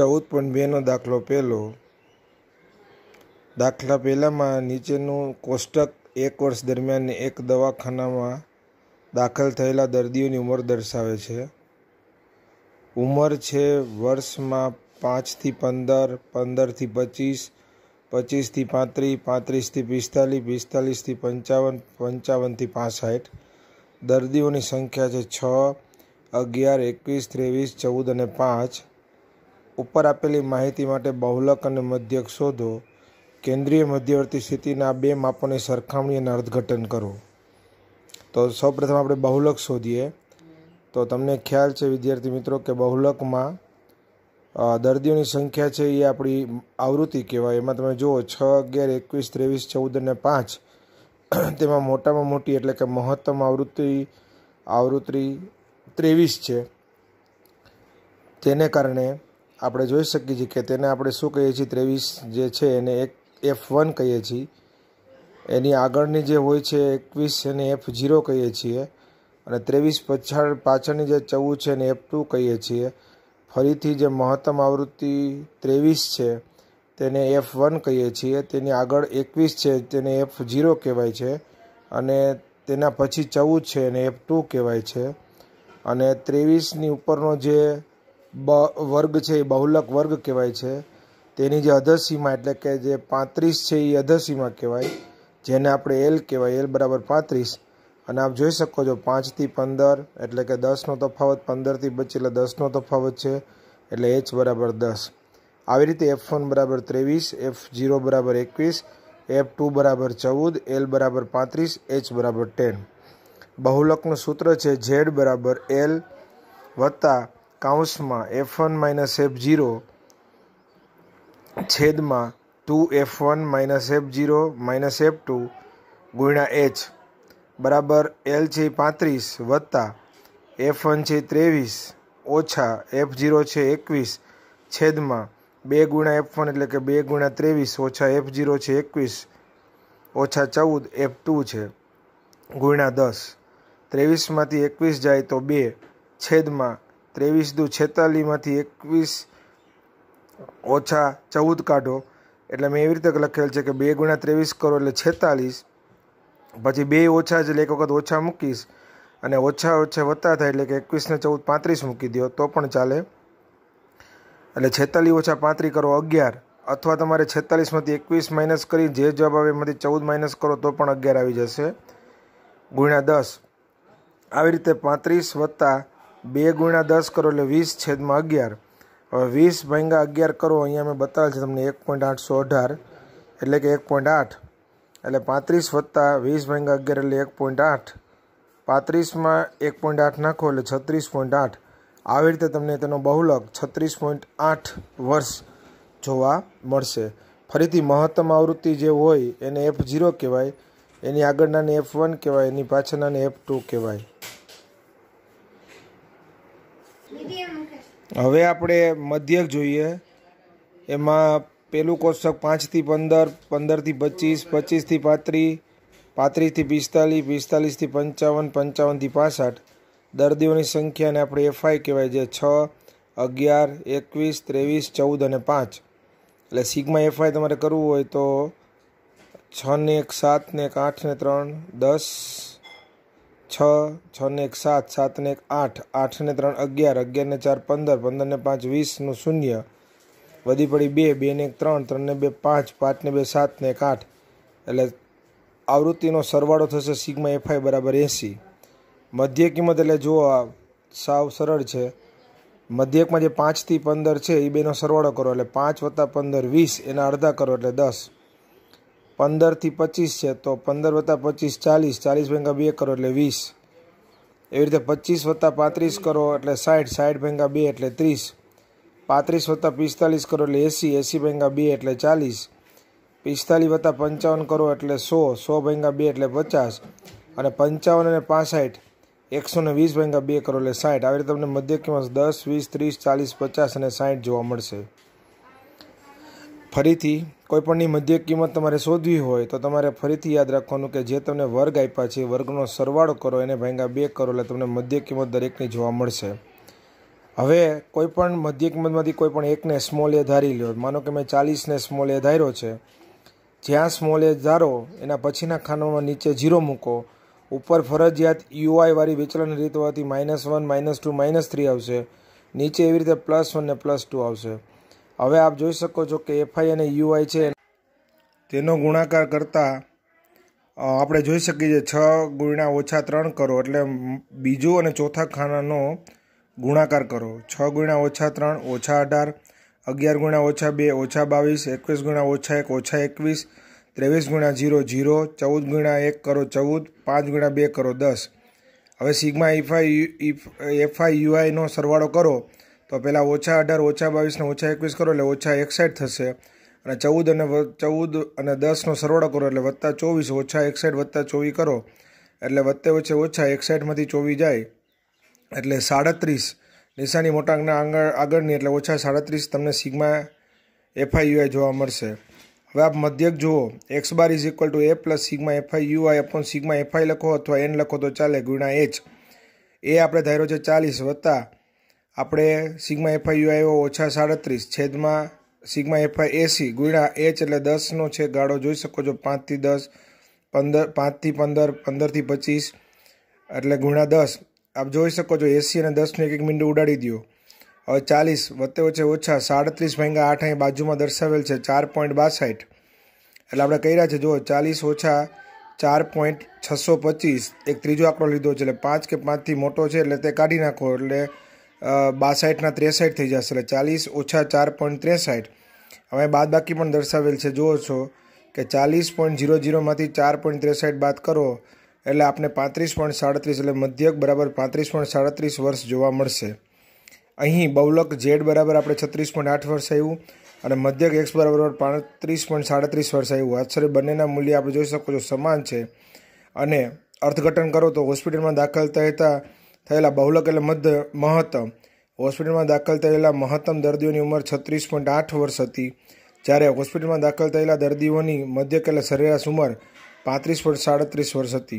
ચૌદ પોઈન્ટ બેનો દાખલો પહેલો દાખલા પહેલામાં નીચેનું કોષ્ટક એક વર્ષ દરમિયાન એક દવાખાનામાં દાખલ થયેલા દર્દીઓની ઉંમર દર્શાવે છે ઉંમર છે વર્ષમાં પાંચથી પંદર પંદરથી પચીસ પચીસથી પાંત્રીસ પાંત્રીસથી પિસ્તાલીસ પિસ્તાલીસથી પંચાવન પંચાવનથી પાસઠ દર્દીઓની સંખ્યા છે છ અગિયાર એકવીસ ત્રેવીસ ચૌદ અને પાંચ ઉપર આપેલી માહિતી માટે બહુલક અને મધ્યક શોધો કેન્દ્રીય મધ્યવર્તી સ્થિતિના બે માપોની સરખામણી અને અર્થઘટન કરો તો સૌપ્રથમ આપણે બહુલક શોધીએ તો તમને ખ્યાલ છે વિદ્યાર્થી મિત્રો કે બહુલકમાં દર્દીઓની સંખ્યા છે એ આપણી આવૃત્તિ કહેવાય એમાં તમે જુઓ છ અગિયાર એકવીસ ત્રેવીસ ચૌદ અને પાંચ તેમાં મોટામાં મોટી એટલે કે મહત્તમ આવૃત્તિ આવૃત્તિ ત્રેવીસ છે તેને કારણે આપણે જોઈ શકીએ છીએ કે તેને આપણે શું કહીએ છીએ ત્રેવીસ જે છે એને એક એફ વન કહીએ છીએ એની આગળની જે હોય છે એકવીસ એને એફ ઝીરો કહીએ છીએ અને ત્રેવીસ પછાડ પાછળની જે ચૌદ છે એને એફ ટુ કહીએ છીએ ફરીથી જે મહત્તમ આવૃત્તિ ત્રેવીસ છે તેને એફ વન કહીએ છીએ તેની આગળ એકવીસ છે તેને એફ ઝીરો કહેવાય છે અને તેના પછી ચૌદ છે એને એફ ટુ કહેવાય છે અને ત્રેવીસની ઉપરનો જે વર્ગ છે એ બહુલક વર્ગ કહેવાય છે તેની જે અધસીમા એટલે કે જે પાંત્રીસ છે એ અધસીમા કહેવાય જેને આપણે એલ કહેવાય એલ બરાબર પાંત્રીસ અને આપ જોઈ શકો છો પાંચથી પંદર એટલે કે દસનો તફાવત પંદરથી બચે એટલે દસનો તફાવત છે એટલે એચ બરાબર દસ આવી રીતે એફ વન બરાબર ત્રેવીસ એફ ઝીરો બરાબર એકવીસ એફ ટુ બરાબર ચૌદ એલ બરાબર પાંત્રીસ એચ બરાબર ટેન બહુલકનું સૂત્ર છે ઝેડ બરાબર એલ વત્તા કાઉન્સમાં F one minus F zero છેદમાં two F one minus F zero minus F two ગુણ્યા એચ બરાબર એલ છે પાંત્રીસ વત્તા એફ વન છે ત્રેવીસ ઓછા એફ ઝીરો છે એકવીસ છેદમાં બે ગુણ્યા એફ વન એટલે કે બે ગુણ્યા ત્રેવીસ ઓછા એફ ઝીરો છે એકવીસ ઓછા ચૌદ એફ ટુ છે ગુણ્યા દસ ત્રેવીસમાંથી એકવીસ જાય તો બે છેદમાં ત્રેવીસ દુ છેતાલીસમાંથી એકવીસ ઓછા ચૌદ કાઢો એટલે મેં એવી રીતે લખેલ છે કે બે ગુણ્યા ત્રેવીસ કરો એટલે છેતાલીસ પછી બે ઓછા જ એટલે એક વખત ઓછા મૂકીશ અને ઓછા ઓછા વત્તા થાય એટલે કે એકવીસને ચૌદ પાંત્રીસ મૂકી દો તો પણ ચાલે એટલે છેતાલીસ ઓછા પાંત્રીસ કરો અગિયાર અથવા તમારે છેતાલીસમાંથી એકવીસ માઇનસ કરી જે જવાબ આવે એમાંથી ચૌદ માઇનસ કરો તો પણ અગિયાર આવી જશે ગુણ્યા દસ આવી રીતે પાંત્રીસ વત્તા બે ગુણ્યા દસ કરો એટલે વીસ છેદમાં અગિયાર હવે વીસ ભાંગા અગિયાર કરો અહીંયા મેં બતાવેલ છે તમને એક પોઈન્ટ આઠસો અઢાર એટલે કે એક પોઈન્ટ આઠ એટલે પાંત્રીસ વત્તા વીસ ભાંગા અગિયાર એટલે એક પોઈન્ટ આઠ પાંત્રીસમાં એક પોઈન્ટ આઠ નાખો એટલે છત્રીસ પોઈન્ટ આઠ આવી રીતે તમને તેનો બહુલક છત્રીસ પોઈન્ટ આઠ વર્ષ જોવા મળશે ફરીથી મહત્તમ આવૃત્તિ જે હોય એને એફ ઝીરો કહેવાય એની આગળનાને એફ વન કહેવાય એની પાછળનાને એફ ટુ કહેવાય હવે આપણે મધ્યક જોઈએ એમાં પેલું કોષ્ટક પાંચથી પંદર પંદરથી પચીસ પચીસથી પાંત્રીસ પાંત્રીસથી પિસ્તાલીસ પિસ્તાલીસથી પંચાવન પંચાવનથી પાસઠ દર્દીઓની સંખ્યાને આપણે એફઆઈ કહેવાય છે છ અગિયાર એકવીસ ત્રેવીસ ચૌદ અને પાંચ એટલે સિગમાં એફઆઈ તમારે કરવું હોય તો છ ને એક સાત ને એક આઠ ને ત્રણ દસ છ છને એક સાત સાતને એક આઠ આઠને ત્રણ અગિયાર અગિયારને ચાર પંદર પંદરને પાંચ વીસનું શૂન્ય વધી પડી બે બેને એક ત્રણ ત્રણને બે પાંચ પાંચને બે સાતને એક આઠ એટલે આવૃત્તિનો સરવાળો થશે સિગ્મા એફઆઈ બરાબર એંસી મધ્ય કિંમત એટલે જો આ સાવ સરળ છે મધ્યકમાં જે પાંચથી પંદર છે એ બેનો સરવાળો કરો એટલે પાંચ વત્તા પંદર વીસ એના અડધા કરો એટલે દસ પંદરથી પચીસ છે તો પંદર વત્તા પચીસ ચાલીસ ચાલીસ ભેંગા બે કરો એટલે વીસ એવી રીતે પચીસ વત્તા પાંત્રીસ કરો એટલે સાઠ સાઠ ભેંગા બે એટલે ત્રીસ પાંત્રીસ વત્તા પિસ્તાલીસ કરો એટલે એંસી એંસી ભેગા બે એટલે ચાલીસ પિસ્તાલીસ વત્તા પંચાવન કરો એટલે સો સો ભેંગા બે એટલે પચાસ અને પંચાવન અને પાસઠ એકસો ને વીસ ભેંગા બે કરો એટલે સાઠ આવી રીતે તમને મધ્ય કિંમત દસ વીસ ત્રીસ ચાલીસ પચાસ અને સાઠ જોવા મળશે ફરીથી કોઈપણની મધ્ય કિંમત તમારે શોધવી હોય તો તમારે ફરીથી યાદ રાખવાનું કે જે તમને વર્ગ આપ્યા છે વર્ગનો સરવાળો કરો એને ભાંગા બે કરો એટલે તમને મધ્ય કિંમત દરેકની જોવા મળશે હવે કોઈપણ મધ્ય કિંમતમાંથી કોઈપણ એકને સ્મોલ એ ધારી લો માનો કે મેં ચાલીસને સ્મોલ એ ધાર્યો છે જ્યાં સ્મોલ એ ધારો એના પછીના ખાનામાં નીચે ઝીરો મૂકો ઉપર ફરજિયાત યુઆઈવાળી વિચલન રીત હોવાથી minus one minus two minus three આવશે નીચે એવી રીતે પ્લસ વન ને પ્લસ ટુ આવશે હવે આપ જોઈ શકો છો કે એફઆઈ અને યુઆઈ છે તેનો ગુણાકાર કરતાં આપણે જોઈ શકીએ છીએ છ ગુણ્યા ઓછા ત્રણ કરો એટલે બીજો અને ચોથા ખાનાનો ગુણાકાર કરો છ ગુણ્યા ઓછા ત્રણ ઓછા અઢાર અગિયાર ગુણ્યા ઓછા બે ઓછા બાવીસ એકવીસ ગુણ્યા ઓછા એક ઓછા એકવીસ ત્રેવીસ ગુણ્યા જીરો ઝીરો ચૌદ ગુણ્યા એક કરો ચૌદ પાંચ ગુણ્યા બે કરો દસ હવે સિગ્મા ઇફઆઈ એફઆઈ યુઆઈનો સરવાળો કરો તો પહેલાં ઓછા અઢાર ઓછા બાવીસને ઓછા એકવીસ કરો એટલે ઓછા એકસાઠ થશે અને ચૌદ અને ચૌદ અને દસનો સરવાળો કરો એટલે વત્તા ચોવીસ ઓછા એકસાઠ વત્તા ચોવીસ કરો એટલે વત્તે વચ્ચે ઓછા એકસાઠમાંથી ચોવીસ જાય એટલે સાડત્રીસ નિશાની મોટાંકના આગળ આગળની એટલે ઓછા સાડત્રીસ તમને સિગ્મા એફઆઈયુઆઈ જોવા મળશે હવે આપ મધ્યક જુઓ X bar is equal to A plus sigma FIUI upon sigma FI લખો અથવા એન લખો તો ચાલે ગુણા એચ એ આપણે ધાર્યો છે ચાલીસ વત્તા આપણે સિગ્મા એફઆઈ યુ ઓછા સાડત્રીસ છેદમાં સિગ્મા એફઆઈ એસી ગુણ્યા એચ એટલે દસનો છે ગાળો જોઈ શકો છો પાંચથી દસ પંદર પાંચથી પંદર પંદરથી પચીસ એટલે ગુણ્યા દસ આપ જોઈ શકો છો એસી અને દસનું એક એક મિનિટ ઉડાડી દો હવે ચાલીસ વત્તે વચ્ચે ઓછા સાડત્રીસ ભાંગા આઠ અહીં બાજુમાં દર્શાવેલ છે ચાર પોઈન્ટ બાસઠ એટલે આપણે કહી રહ્યા છે જો ચાલીસ ઓછા ચાર પોઈન્ટ છસો પચીસ એક ત્રીજો આંકડો લીધો છે એટલે પાંચ કે પાંચથી મોટો છે એટલે તે કાઢી નાખો એટલે બાસઠના ત્રેસઠ થઈ જશે એટલે ચાલીસ ઓછા ચાર પોઈન્ટ ત્રેસઠ હવે બાદ બાકી પણ દર્શાવેલ છે જુઓ છો કે ચાલીસ પોઈન્ટ ઝીરો ઝીરોમાંથી ચાર પોઈન્ટ ત્રેસઠ બાદ કરો એટલે આપણે પાંત્રીસ પોઈન્ટ સાડત્રીસ એટલે મધ્યક બરાબર પાંત્રીસ પોઈન્ટ સાડત્રીસ વર્ષ જોવા મળશે અહીં બૌલક ઝેડ બરાબર આપણે છત્રીસ પોઈન્ટ આઠ વર્ષ આવ્યું અને મધ્યક એક્સ બરાબર પાંત્રીસ પોઈન્ટ સાડત્રીસ વર્ષ આવ્યું આશરે બંનેના મૂલ્ય આપણે જોઈ શકો છો સમાન છે અને અર્થઘટન કરો તો હોસ્પિટલમાં દાખલ થતા થયેલા બહુલક એટલે મધ્ય મહત્તમ હોસ્પિટલમાં દાખલ થયેલા મહત્તમ દર્દીઓની ઉંમર છત્રીસ પોઈન્ટ આઠ વર્ષ હતી જ્યારે હોસ્પિટલમાં દાખલ થયેલા દર્દીઓની મધ્યક એટલે સરેરાશ ઉંમર પાંત્રીસ પોઈન્ટ સાડત્રીસ વર્ષ હતી